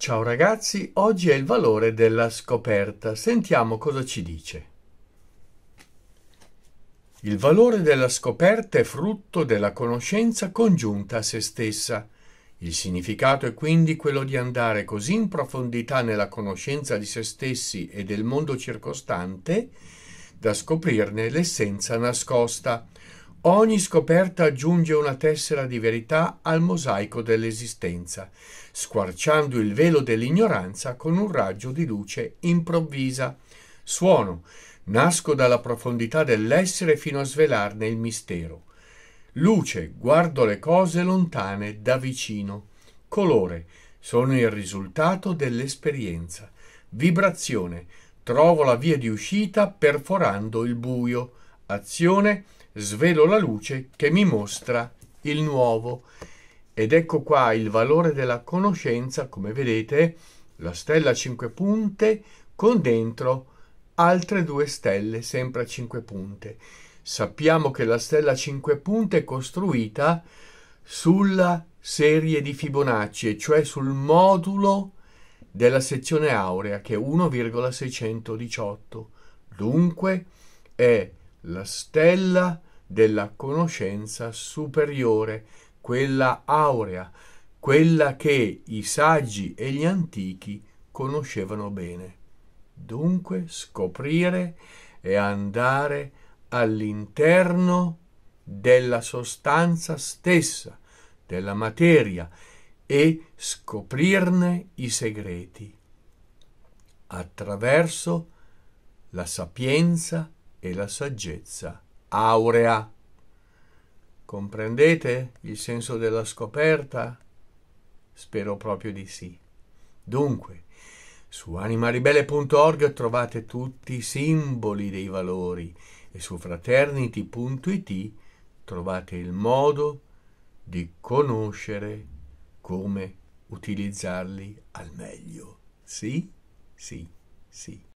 Ciao ragazzi, oggi è il valore della scoperta. Sentiamo cosa ci dice. Il valore della scoperta è frutto della conoscenza congiunta a se stessa. Il significato è quindi quello di andare così in profondità nella conoscenza di se stessi e del mondo circostante da scoprirne l'essenza nascosta, Ogni scoperta aggiunge una tessera di verità al mosaico dell'esistenza, squarciando il velo dell'ignoranza con un raggio di luce improvvisa. Suono, nasco dalla profondità dell'essere fino a svelarne il mistero. Luce, guardo le cose lontane da vicino. Colore, sono il risultato dell'esperienza. Vibrazione, trovo la via di uscita perforando il buio azione svelo la luce che mi mostra il nuovo. Ed ecco qua il valore della conoscenza, come vedete, la stella a 5 punte con dentro altre due stelle, sempre a 5 punte. Sappiamo che la stella a 5 punte è costruita sulla serie di Fibonacci, cioè sul modulo della sezione aurea, che è 1,618. Dunque è la stella della conoscenza superiore, quella aurea, quella che i saggi e gli antichi conoscevano bene. Dunque scoprire e andare all'interno della sostanza stessa, della materia, e scoprirne i segreti attraverso la sapienza e la saggezza aurea. Comprendete il senso della scoperta? Spero proprio di sì. Dunque, su animaribelle.org trovate tutti i simboli dei valori e su fraternity.it trovate il modo di conoscere come utilizzarli al meglio. Sì, sì, sì.